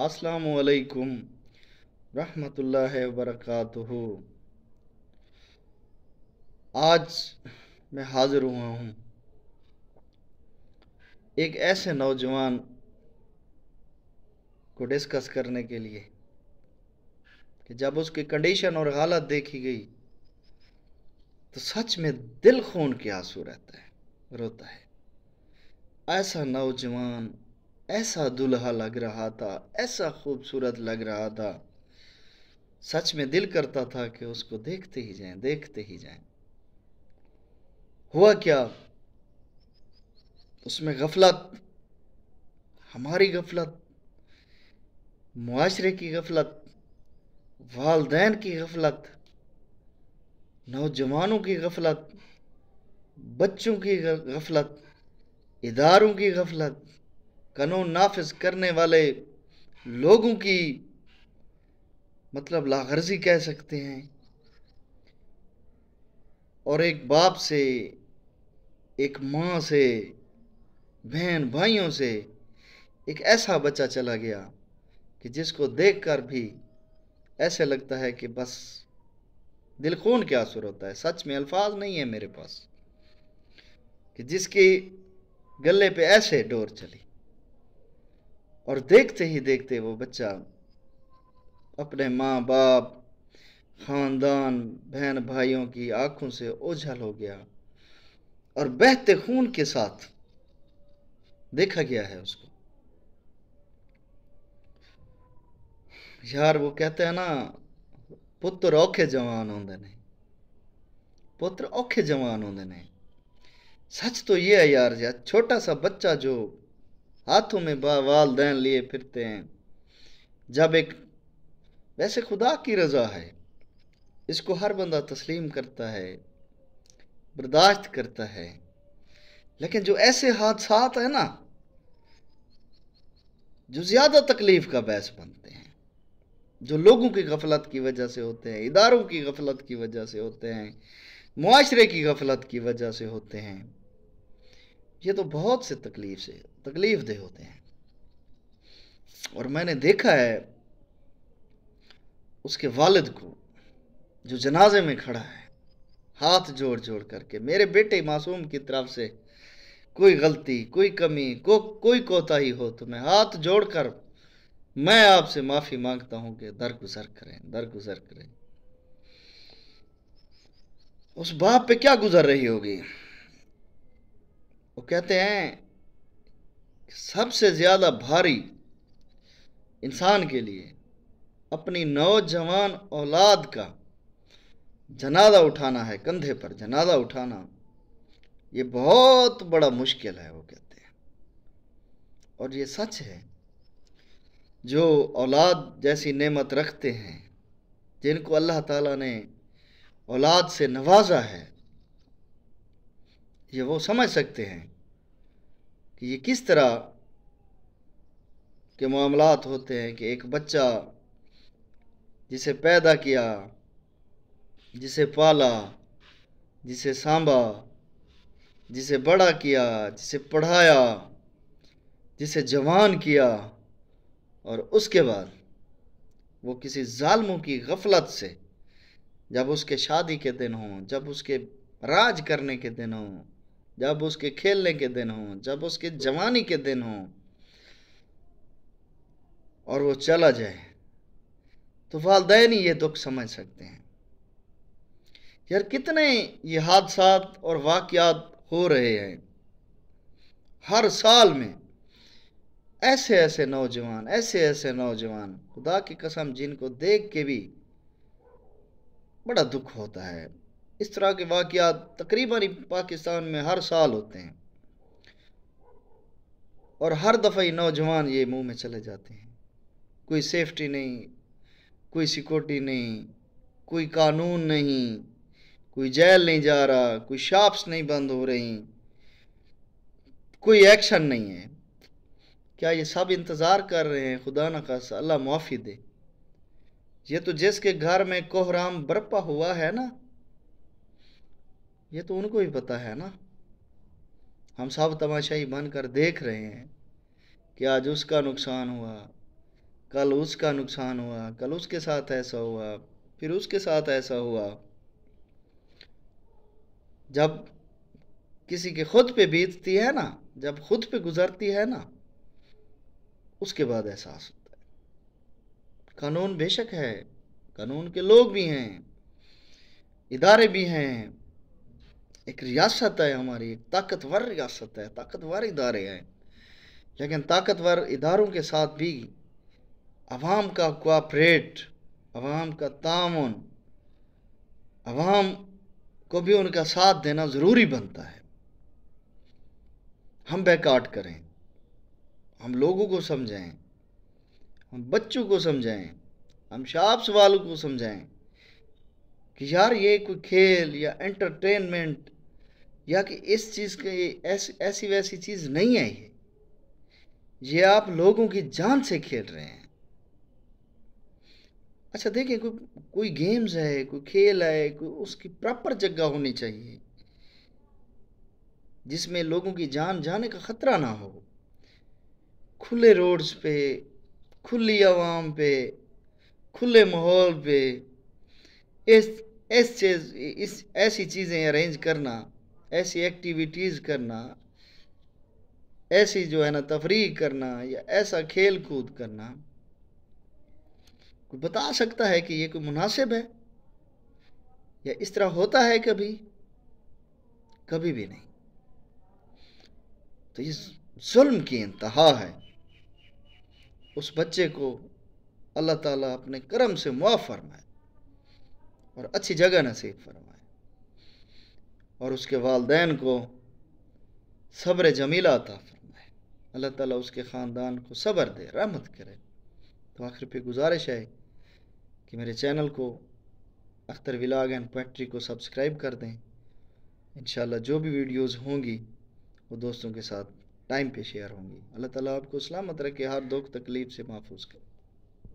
असलकुम रहमतुल्ला वरक़ात आज मैं हाज़िर हुआ हूँ एक ऐसे नौजवान को डिस्कस करने के लिए कि जब उसकी कंडीशन और हालत देखी गई तो सच में दिल खून के आंसू रहता है रोता है ऐसा नौजवान ऐसा दुल्हा लग रहा था ऐसा खूबसूरत लग रहा था सच में दिल करता था कि उसको देखते ही जाएं देखते ही जाएं हुआ क्या उसमें गफलत हमारी गफलत माशरे की गफलत वालदेन की गफलत नौजवानों की गफलत बच्चों की गफलत इदारों की गफलत कानून नाफिज करने वाले लोगों की मतलब लागर्जी कह सकते हैं और एक बाप से एक माँ से बहन भाइयों से एक ऐसा बच्चा चला गया कि जिसको देखकर भी ऐसे लगता है कि बस दिल खून के आंसू होता है सच में अल्फाज नहीं है मेरे पास कि जिसके गले पे ऐसे डोर चली और देखते ही देखते वो बच्चा अपने माँ बाप खानदान बहन भाइयों की आंखों से ओझल हो गया और बहते खून के साथ देखा गया है उसको यार वो कहते हैं ना पुत्र औखे जवान होते नहीं पुत्र औखे जवान होते नहीं सच तो ये है यार यार छोटा सा बच्चा जो हाथों में वालदेन लिए फिरते हैं जब एक वैसे खुदा की रज़ा है इसको हर बंदा तस्लीम करता है बर्दाश्त करता है लेकिन जो ऐसे हादसा है ना जो ज़्यादा तकलीफ़ का बहस बनते हैं जो लोगों की गफलत की वजह से होते हैं इदारों की गफलत की वजह से होते हैं मुआरे की गफलत की वजह से होते हैं ये तो बहुत से तकलीफ़ से तकलीफ दे होते हैं और मैंने देखा है उसके वालिद को जो जनाजे में खड़ा है हाथ जोड़ जोड़ करके मेरे बेटे मासूम की तरफ से कोई गलती कोई कमी को कोई कोताही हो तो मैं हाथ जोड़कर मैं आपसे माफ़ी मांगता हूं कि दरगुजर करें दरगुजर करें उस बाप पे क्या गुजर रही होगी वो कहते हैं सबसे ज़्यादा भारी इंसान के लिए अपनी नौजवान औलाद का जनाजा उठाना है कंधे पर जनाजा उठाना ये बहुत बड़ा मुश्किल है वो कहते हैं और ये सच है जो औलाद जैसी नेमत रखते हैं जिनको अल्लाह ताला ने औलाद से नवाजा है ये वो समझ सकते हैं कि ये किस तरह के मामलात होते हैं कि एक बच्चा जिसे पैदा किया जिसे पाला जिसे सांभा जिसे बड़ा किया जिसे पढ़ाया जिसे जवान किया और उसके बाद वो किसी जालमों की गफलत से जब उसके शादी के दिन हों जब उसके राज करने के दिन हों जब उसके खेलने के दिन हो जब उसके जवानी के दिन हो और वो चला जाए तो वालदेन ये दुख समझ सकते हैं यार कितने ये हादसा और वाकयात हो रहे हैं हर साल में ऐसे ऐसे नौजवान ऐसे ऐसे नौजवान खुदा की कसम जिनको देख के भी बड़ा दुख होता है इस तरह के वाक़ात तकरीबन पाकिस्तान में हर साल होते हैं और हर दफ़ा ही नौजवान ये मुंह में चले जाते हैं कोई सेफ्टी नहीं कोई सिक्योरिटी नहीं कोई कानून नहीं कोई जेल नहीं जा रहा कोई शॉप्स नहीं बंद हो रही कोई एक्शन नहीं है क्या ये सब इंतज़ार कर रहे हैं खुदा न खासा अल्लाह माफ़ी दे ये तो जिसके घर में कोहराम बर्पा हुआ है ना ये तो उनको भी पता है ना हम सब तमाशाई बनकर देख रहे हैं कि आज उसका नुकसान हुआ कल उसका नुकसान हुआ कल उसके साथ ऐसा हुआ फिर उसके साथ ऐसा हुआ जब किसी के खुद पे बीतती है ना जब खुद पे गुजरती है ना उसके बाद एहसास होता है कानून बेशक है कानून के लोग भी हैं इदारे भी हैं एक रियासत है हमारी एक ताकतवर रियासत है ताकतवर इदारे हैं लेकिन ताकतवर इदारों के साथ भी आवाम का कोऑपरेट आवाम का ताउन आवाम को भी उनका साथ देना ज़रूरी बनता है हम बैकआउट करें हम लोगों को समझाएं हम बच्चों को समझाएं हम शाप्स वालों को समझाएं कि यार ये कोई खेल या एंटरटेनमेंट या कि इस चीज़ के ऐस, ऐसी वैसी चीज़ नहीं है ये ये आप लोगों की जान से खेल रहे हैं अच्छा देखें कोई कोई गेम्स है कोई खेल है कोई उसकी प्रॉपर जगह होनी चाहिए जिसमें लोगों की जान जाने का ख़तरा ना हो खुले रोड्स पे खुली आवाम पे खुले माहौल पे इस इस चीज़ इस ऐसी चीज़ें अरेंज करना ऐसी एक्टिविटीज़ करना ऐसी जो है ना तफरी करना या ऐसा खेल कूद करना कोई बता सकता है कि ये कोई मुनासिब है या इस तरह होता है कभी कभी भी नहीं तो ये जुल्म की इंतहा है उस बच्चे को अल्लाह ताला अपने करम से मुआफ़ फरमाए और अच्छी जगह नसीब फरमाए और उसके वालदेन को सब्र जमीला अता फरमाए अल्लाह ताला उसके ख़ानदान को सब्र दे रहमत करे तो आखिर पे गुजारिश है कि मेरे चैनल को अख्तर विलाग एंड पोइट्री को सब्सक्राइब कर दें इन जो भी वीडियोस होंगी वो दोस्तों के साथ टाइम पे शेयर होंगी अल्लाह ताला आपको सलामत रखे हर दुख तकलीफ़ से महफूज करें